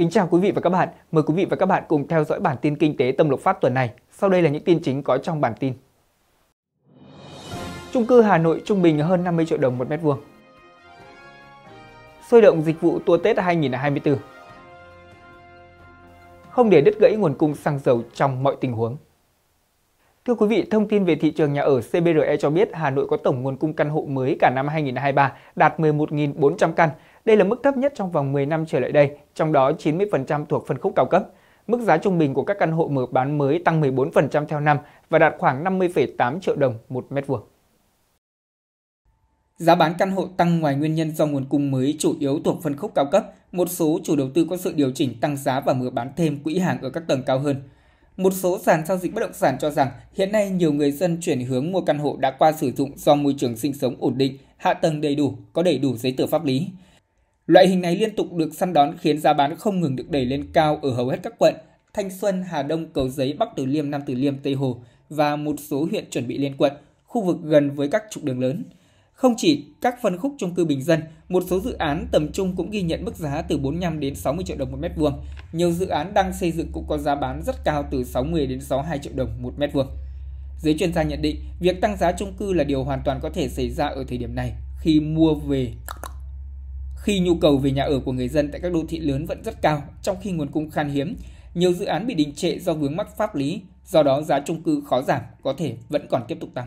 Kính chào quý vị và các bạn. Mời quý vị và các bạn cùng theo dõi bản tin kinh tế tâm lục phát tuần này. Sau đây là những tin chính có trong bản tin. Trung cư Hà Nội trung bình hơn 50 triệu đồng một mét vuông. Sôi động dịch vụ tour Tết 2024. Không để đứt gãy nguồn cung xăng dầu trong mọi tình huống. Thưa quý vị, thông tin về thị trường nhà ở CBRE cho biết Hà Nội có tổng nguồn cung căn hộ mới cả năm 2023 đạt 11.400 căn, đây là mức thấp nhất trong vòng 10 năm trở lại đây, trong đó 90% thuộc phân khúc cao cấp. Mức giá trung bình của các căn hộ mở bán mới tăng 14% theo năm và đạt khoảng 50,8 triệu đồng một mét vuông. Giá bán căn hộ tăng ngoài nguyên nhân do nguồn cung mới chủ yếu thuộc phân khúc cao cấp, một số chủ đầu tư có sự điều chỉnh tăng giá và mở bán thêm quỹ hàng ở các tầng cao hơn. Một số sàn giao dịch bất động sản cho rằng hiện nay nhiều người dân chuyển hướng mua căn hộ đã qua sử dụng do môi trường sinh sống ổn định, hạ tầng đầy đủ, có đầy đủ giấy tờ pháp lý. Loại hình này liên tục được săn đón khiến giá bán không ngừng được đẩy lên cao ở hầu hết các quận Thanh Xuân, Hà Đông, Cầu Giấy, Bắc Từ Liêm, Nam Từ Liêm, Tây Hồ và một số huyện chuẩn bị liên quận, khu vực gần với các trục đường lớn. Không chỉ các phân khúc chung cư bình dân, một số dự án tầm trung cũng ghi nhận mức giá từ 45 đến 60 triệu đồng một mét vuông. Nhiều dự án đang xây dựng cũng có giá bán rất cao từ 60 đến 62 triệu đồng một mét vuông. Giới chuyên gia nhận định, việc tăng giá chung cư là điều hoàn toàn có thể xảy ra ở thời điểm này khi mua về khi nhu cầu về nhà ở của người dân tại các đô thị lớn vẫn rất cao, trong khi nguồn cung khan hiếm, nhiều dự án bị đình trệ do vướng mắc pháp lý, do đó giá trung cư khó giảm, có thể vẫn còn tiếp tục tăng.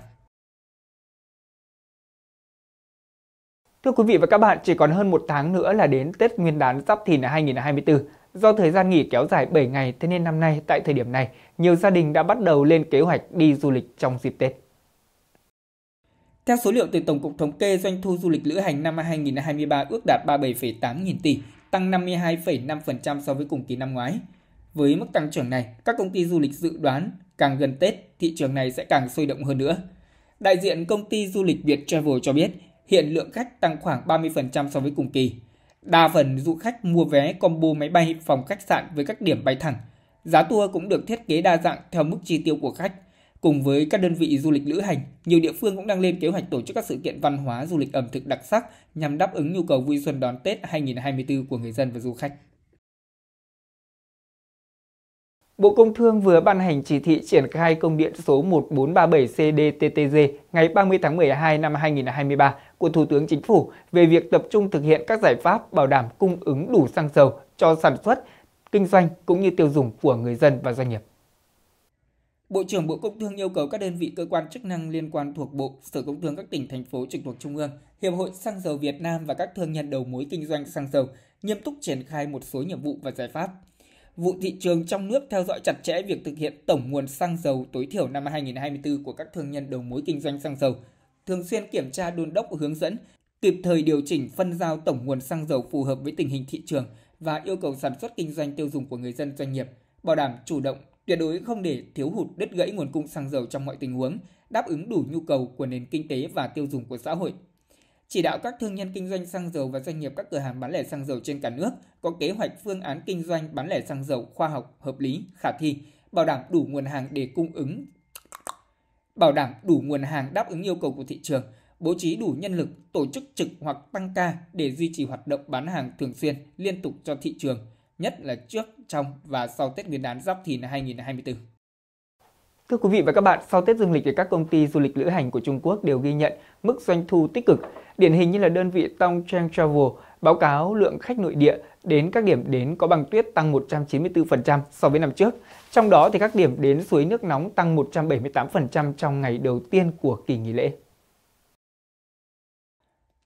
Thưa quý vị và các bạn, chỉ còn hơn một tháng nữa là đến Tết Nguyên đán Giáp Thìn 2024. Do thời gian nghỉ kéo dài 7 ngày, thế nên năm nay tại thời điểm này, nhiều gia đình đã bắt đầu lên kế hoạch đi du lịch trong dịp Tết. Theo số liệu từ Tổng cục Thống kê, doanh thu du lịch lữ hành năm 2023 ước đạt 37,8 nghìn tỷ, tăng 52,5% so với cùng kỳ năm ngoái. Với mức tăng trưởng này, các công ty du lịch dự đoán càng gần Tết, thị trường này sẽ càng sôi động hơn nữa. Đại diện công ty du lịch Việt Travel cho biết, hiện lượng khách tăng khoảng 30% so với cùng kỳ. Đa phần du khách mua vé combo máy bay phòng khách sạn với các điểm bay thẳng. Giá tour cũng được thiết kế đa dạng theo mức chi tiêu của khách, Cùng với các đơn vị du lịch lữ hành, nhiều địa phương cũng đang lên kế hoạch tổ chức các sự kiện văn hóa du lịch ẩm thực đặc sắc nhằm đáp ứng nhu cầu vui xuân đón Tết 2024 của người dân và du khách. Bộ Công Thương vừa ban hành chỉ thị triển khai công điện số 1437/CDTTG ngày 30 tháng 12 năm 2023 của Thủ tướng Chính phủ về việc tập trung thực hiện các giải pháp bảo đảm cung ứng đủ xăng dầu cho sản xuất, kinh doanh cũng như tiêu dùng của người dân và doanh nghiệp. Bộ trưởng Bộ Công Thương yêu cầu các đơn vị cơ quan chức năng liên quan thuộc Bộ, Sở Công Thương các tỉnh, thành phố trực thuộc Trung ương, Hiệp hội Xăng dầu Việt Nam và các thương nhân đầu mối kinh doanh xăng dầu nghiêm túc triển khai một số nhiệm vụ và giải pháp. Vụ thị trường trong nước theo dõi chặt chẽ việc thực hiện tổng nguồn xăng dầu tối thiểu năm 2024 của các thương nhân đầu mối kinh doanh xăng dầu, thường xuyên kiểm tra đôn đốc hướng dẫn, kịp thời điều chỉnh phân giao tổng nguồn xăng dầu phù hợp với tình hình thị trường và yêu cầu sản xuất kinh doanh tiêu dùng của người dân doanh nghiệp, bảo đảm chủ động tuyệt đối không để thiếu hụt đứt gãy nguồn cung xăng dầu trong mọi tình huống, đáp ứng đủ nhu cầu của nền kinh tế và tiêu dùng của xã hội. Chỉ đạo các thương nhân kinh doanh xăng dầu và doanh nghiệp các cửa hàng bán lẻ xăng dầu trên cả nước có kế hoạch phương án kinh doanh bán lẻ xăng dầu khoa học, hợp lý, khả thi, bảo đảm đủ nguồn hàng để cung ứng bảo đảm đủ nguồn hàng đáp ứng yêu cầu của thị trường, bố trí đủ nhân lực, tổ chức trực hoặc tăng ca để duy trì hoạt động bán hàng thường xuyên, liên tục cho thị trường, nhất là trước, trong và sau Tết Nguyên đán Giáp Thìn 2024. Thưa quý vị và các bạn, sau Tết Dương lịch thì các công ty du lịch lữ hành của Trung Quốc đều ghi nhận mức doanh thu tích cực. Điển hình như là đơn vị Tong Chang Travel báo cáo lượng khách nội địa đến các điểm đến có băng tuyết tăng 194% so với năm trước. Trong đó thì các điểm đến suối nước nóng tăng 178% trong ngày đầu tiên của kỳ nghỉ lễ.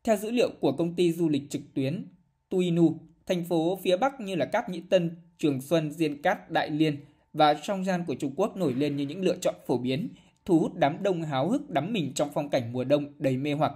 Theo dữ liệu của công ty du lịch trực tuyến Tuinu Thành phố phía Bắc như là Cáp Nhĩ Tân, Trường Xuân, Diên Cát, Đại Liên và trong gian của Trung Quốc nổi lên như những lựa chọn phổ biến, thu hút đám đông háo hức đắm mình trong phong cảnh mùa đông đầy mê hoặc.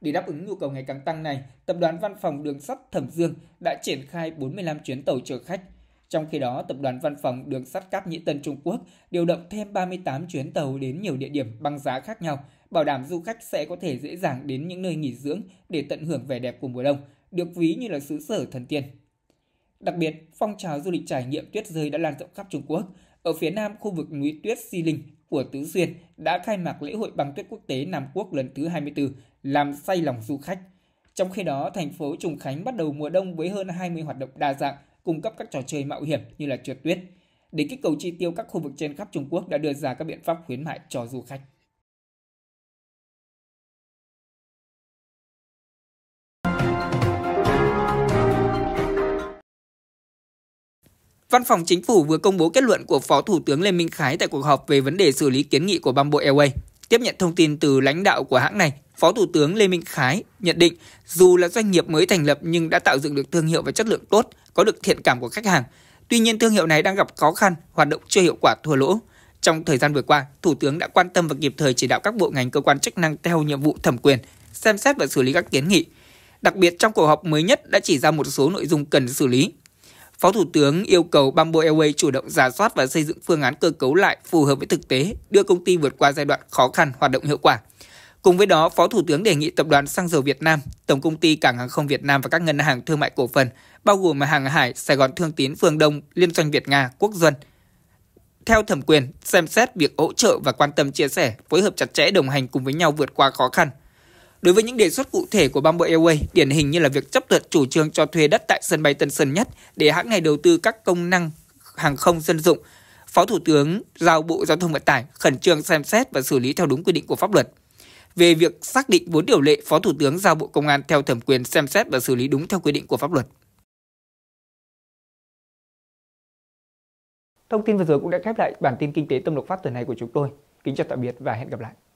Để đáp ứng nhu cầu ngày càng tăng này, tập đoàn Văn phòng Đường sắt Thẩm Dương đã triển khai 45 chuyến tàu chở khách. Trong khi đó, tập đoàn Văn phòng Đường sắt Cáp Nhĩ Tân Trung Quốc điều động thêm 38 chuyến tàu đến nhiều địa điểm băng giá khác nhau, bảo đảm du khách sẽ có thể dễ dàng đến những nơi nghỉ dưỡng để tận hưởng vẻ đẹp của mùa đông – được ví như là xứ sở thần tiên. Đặc biệt, phong trào du lịch trải nghiệm tuyết rơi đã lan rộng khắp Trung Quốc. Ở phía nam, khu vực núi tuyết Si Linh của Tứ Xuyên đã khai mạc lễ hội băng tuyết quốc tế Nam Quốc lần thứ 24, làm say lòng du khách. Trong khi đó, thành phố Trùng Khánh bắt đầu mùa đông với hơn 20 hoạt động đa dạng, cung cấp các trò chơi mạo hiểm như là trượt tuyết. Để kích cầu chi tiêu, các khu vực trên khắp Trung Quốc đã đưa ra các biện pháp khuyến mại cho du khách. Văn phòng Chính phủ vừa công bố kết luận của Phó Thủ tướng Lê Minh Khái tại cuộc họp về vấn đề xử lý kiến nghị của Bamboo Airways. Tiếp nhận thông tin từ lãnh đạo của hãng này, Phó Thủ tướng Lê Minh Khái nhận định dù là doanh nghiệp mới thành lập nhưng đã tạo dựng được thương hiệu và chất lượng tốt, có được thiện cảm của khách hàng. Tuy nhiên thương hiệu này đang gặp khó khăn, hoạt động chưa hiệu quả thua lỗ. Trong thời gian vừa qua, Thủ tướng đã quan tâm và kịp thời chỉ đạo các bộ ngành cơ quan chức năng theo nhiệm vụ thẩm quyền, xem xét và xử lý các kiến nghị. Đặc biệt trong cuộc họp mới nhất đã chỉ ra một số nội dung cần xử lý, Phó Thủ tướng yêu cầu Bamboo Airways chủ động giả soát và xây dựng phương án cơ cấu lại phù hợp với thực tế, đưa công ty vượt qua giai đoạn khó khăn hoạt động hiệu quả. Cùng với đó, Phó Thủ tướng đề nghị Tập đoàn Xăng dầu Việt Nam, Tổng công ty Cảng hàng không Việt Nam và các ngân hàng thương mại cổ phần, bao gồm hàng hải Sài Gòn Thương Tín, Phương Đông, Liên doanh Việt Nga, Quốc Duân, theo thẩm quyền, xem xét việc hỗ trợ và quan tâm chia sẻ, phối hợp chặt chẽ đồng hành cùng với nhau vượt qua khó khăn, Đối với những đề xuất cụ thể của Bamboo Airways, điển hình như là việc chấp thuận chủ trương cho thuê đất tại sân bay Tân Sơn Nhất để hãng này đầu tư các công năng hàng không dân dụng, Phó Thủ tướng giao Bộ Giao thông Vận tải khẩn trương xem xét và xử lý theo đúng quy định của pháp luật. Về việc xác định vốn điều lệ, Phó Thủ tướng giao Bộ Công an theo thẩm quyền xem xét và xử lý đúng theo quy định của pháp luật. Thông tin vừa rồi cũng đã khép lại bản tin kinh tế tâm lục phát tuần này của chúng tôi. Kính chào tạm biệt và hẹn gặp lại.